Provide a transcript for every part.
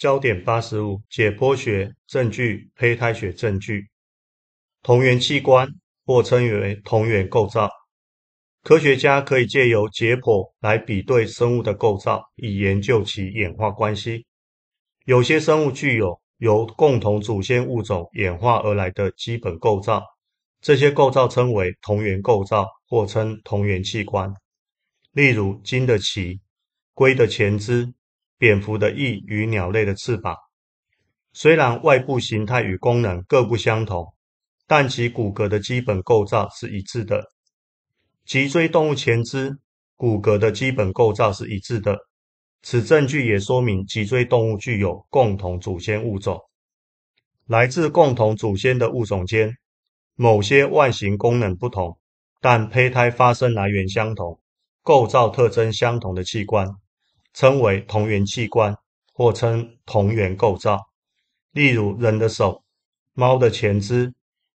焦点八十五：解剖学证据、胚胎学证据、同源器官或称为同源构造。科学家可以借由解剖来比对生物的构造，以研究其演化关系。有些生物具有由共同祖先物种演化而来的基本构造，这些构造称为同源构造或称同源器官。例如，鲸的鳍、龟的前肢。蝙蝠的翼与鸟类的翅膀，虽然外部形态与功能各不相同，但其骨骼的基本构造是一致的。脊椎动物前肢骨骼的基本构造是一致的。此证据也说明脊椎动物具有共同祖先物种。来自共同祖先的物种间，某些外形功能不同，但胚胎发生来源相同、构造特征相同的器官。称为同源器官，或称同源构造。例如，人的手、猫的前肢、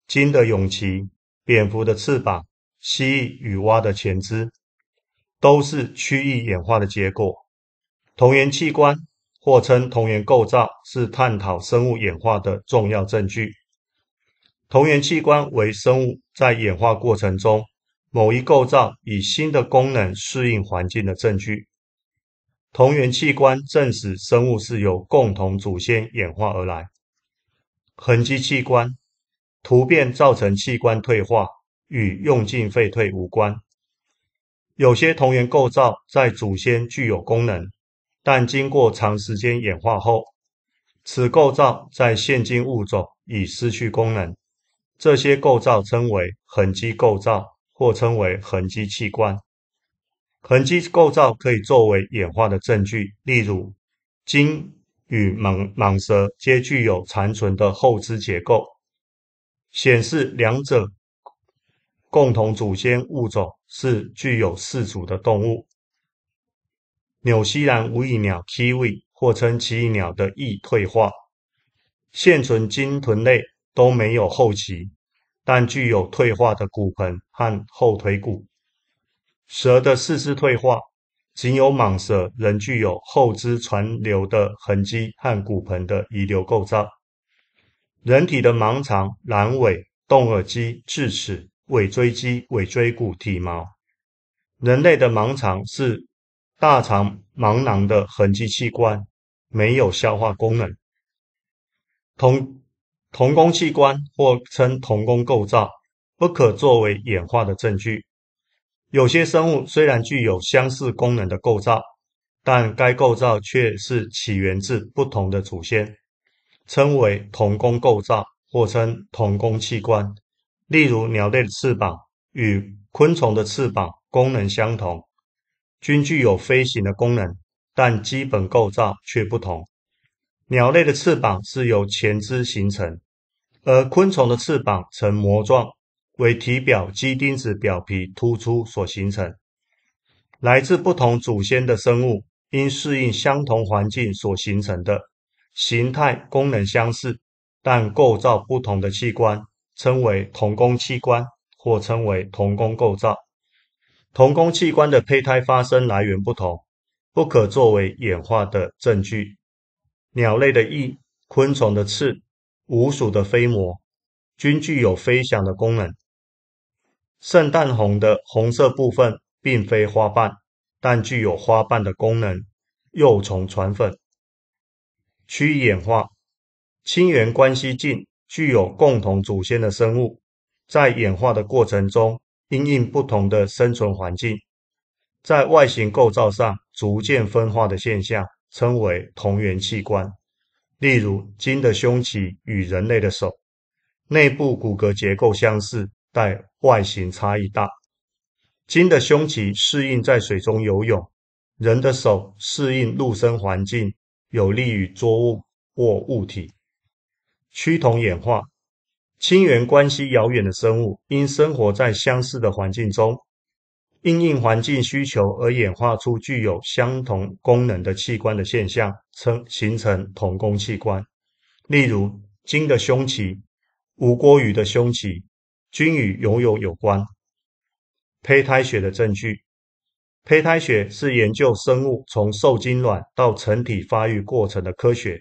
鲸的泳鳍、蝙蝠的翅膀、蜥蜴与蛙的前肢，都是趋异演化的结果。同源器官或称同源构造例如人的手猫的前肢鲸的泳鳍蝙蝠的翅膀蜥蜴与蛙的前肢都是区域演化的结果同源器官或称同源构造是探讨生物演化的重要证据。同源器官为生物在演化过程中某一构造以新的功能适应环境的证据。同源器官证实生物是由共同祖先演化而来。痕迹器官突变造成器官退化，与用尽废退无关。有些同源构造在祖先具有功能，但经过长时间演化后，此构造在现今物种已失去功能。这些构造称为痕迹构造，或称为痕迹器官。痕迹构造可以作为演化的证据，例如，鲸与蟒蟒蛇皆具有残存的后肢结构，显示两者共同祖先物种是具有四足的动物。纽西兰无翼鸟 kiwi 或称奇异鸟的翼退化，现存鲸豚类都没有后鳍，但具有退化的骨盆和后腿骨。蛇的四肢退化，仅有蟒蛇仍具有后肢残留的痕迹和骨盆的遗留构造。人体的盲肠、阑尾、动耳肌、智齿、尾椎肌、尾椎骨、体毛。人类的盲肠是大肠盲囊的痕迹器官，没有消化功能。同同工器官或称同工构造，不可作为演化的证据。有些生物虽然具有相似功能的构造，但该构造却是起源自不同的祖先，称为同工构造，或称同工器官。例如，鸟类的翅膀与昆虫的翅膀功能相同，均具有飞行的功能，但基本构造却不同。鸟类的翅膀是由前肢形成，而昆虫的翅膀呈膜状。为体表基丁子表皮突出所形成，来自不同祖先的生物因适应相同环境所形成的形态功能相似但构造不同的器官，称为同工器官，或称为同工构造。同工器官的胚胎发生来源不同，不可作为演化的证据。鸟类的翼、昆虫的翅、无鼠的飞膜，均具有飞翔的功能。圣诞红的红色部分并非花瓣，但具有花瓣的功能。幼虫传粉。趋演化，亲缘关系近、具有共同祖先的生物，在演化的过程中因应不同的生存环境，在外形构造上逐渐分化的现象，称为同源器官。例如，鲸的胸鳍与人类的手，内部骨骼结构相似。但外形差异大。鲸的胸鳍适应在水中游泳，人的手适应陆生环境，有利于捉物或物体。趋同演化，亲缘关系遥远的生物因生活在相似的环境中，因应环境需求而演化出具有相同功能的器官的现象，称形成同工器官。例如，鲸的胸鳍，无郭鱼的胸鳍。均与游泳有关。胚胎学的证据，胚胎学是研究生物从受精卵到成体发育过程的科学。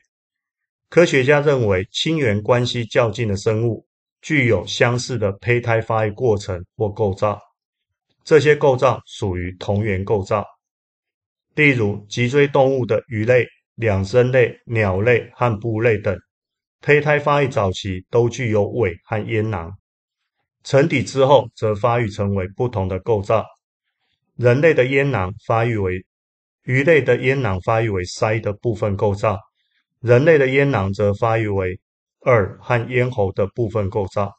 科学家认为，亲缘关系较近的生物具有相似的胚胎发育过程或构造。这些构造属于同源构造。例如，脊椎动物的鱼类、两生类、鸟类和哺乳类等，胚胎发育早期都具有尾和咽囊。沉底之后，则发育成为不同的构造。人类的咽囊发育为鱼类的咽囊发育为鳃的部分构造，人类的咽囊则发育为耳和咽喉的部分构造。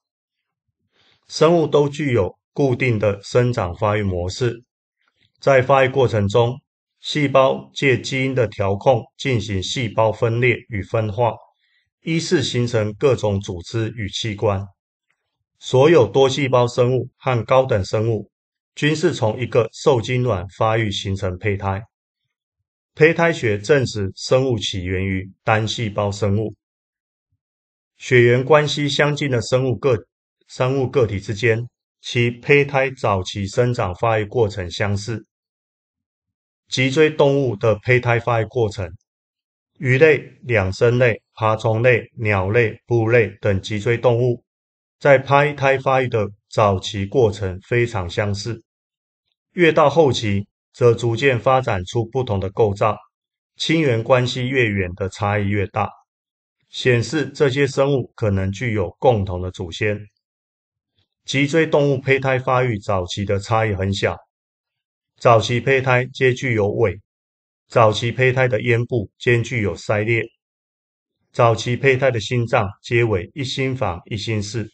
生物都具有固定的生长发育模式，在发育过程中，细胞借基因的调控进行细胞分裂与分化，依次形成各种组织与器官。所有多细胞生物和高等生物，均是从一个受精卵发育形成胚胎。胚胎学证实，生物起源于单细胞生物。血缘关系相近的生物个生物个体之间，其胚胎早期生长发育过程相似。脊椎动物的胚胎发育过程，鱼类、两生类、爬虫类、鸟类、哺乳类等脊椎动物。在胚胎发育的早期过程非常相似，越到后期则逐渐发展出不同的构造。亲缘关系越远的差异越大，显示这些生物可能具有共同的祖先。脊椎动物胚胎发育早期的差异很小，早期胚胎皆具有尾，早期胚胎的咽部兼具有鳃裂，早期胚胎的心脏皆为一心房一心室。